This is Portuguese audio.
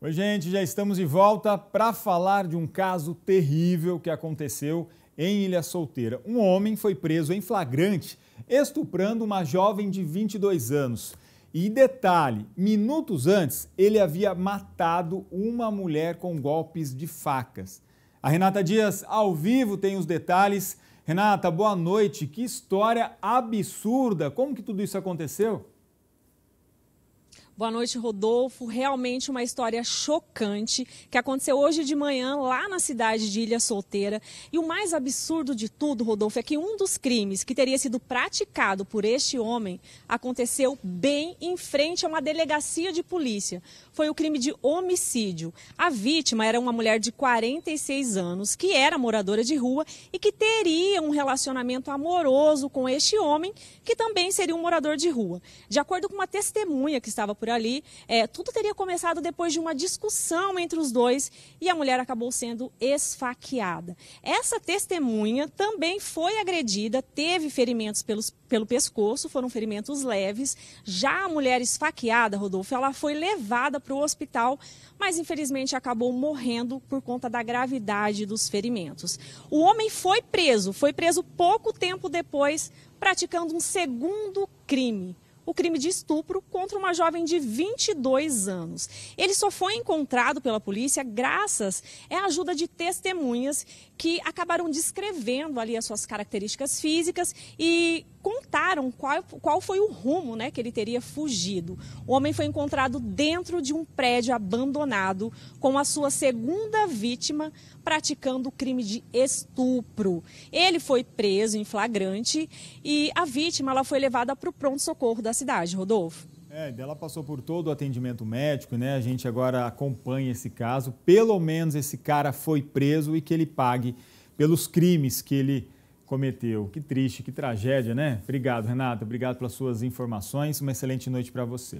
Oi, gente, já estamos de volta para falar de um caso terrível que aconteceu em Ilha Solteira. Um homem foi preso em flagrante estuprando uma jovem de 22 anos. E detalhe, minutos antes, ele havia matado uma mulher com golpes de facas. A Renata Dias, ao vivo, tem os detalhes. Renata, boa noite. Que história absurda! Como que tudo isso aconteceu? Boa noite, Rodolfo. Realmente uma história chocante que aconteceu hoje de manhã lá na cidade de Ilha Solteira. E o mais absurdo de tudo, Rodolfo, é que um dos crimes que teria sido praticado por este homem aconteceu bem em frente a uma delegacia de polícia. Foi o crime de homicídio. A vítima era uma mulher de 46 anos que era moradora de rua e que teria um relacionamento amoroso com este homem, que também seria um morador de rua. De acordo com uma testemunha que estava por por ali. É, tudo teria começado depois de uma discussão entre os dois e a mulher acabou sendo esfaqueada. Essa testemunha também foi agredida, teve ferimentos pelos, pelo pescoço, foram ferimentos leves. Já a mulher esfaqueada, Rodolfo, ela foi levada para o hospital, mas infelizmente acabou morrendo por conta da gravidade dos ferimentos. O homem foi preso, foi preso pouco tempo depois, praticando um segundo crime o crime de estupro contra uma jovem de 22 anos. Ele só foi encontrado pela polícia graças à ajuda de testemunhas que acabaram descrevendo ali as suas características físicas e contaram qual, qual foi o rumo né, que ele teria fugido. O homem foi encontrado dentro de um prédio abandonado com a sua segunda vítima praticando o crime de estupro. Ele foi preso em flagrante e a vítima ela foi levada para o pronto-socorro da cidade, Rodolfo. É, ela passou por todo o atendimento médico, né? A gente agora acompanha esse caso. Pelo menos esse cara foi preso e que ele pague pelos crimes que ele cometeu. Que triste, que tragédia, né? Obrigado, Renata. Obrigado pelas suas informações. Uma excelente noite para você.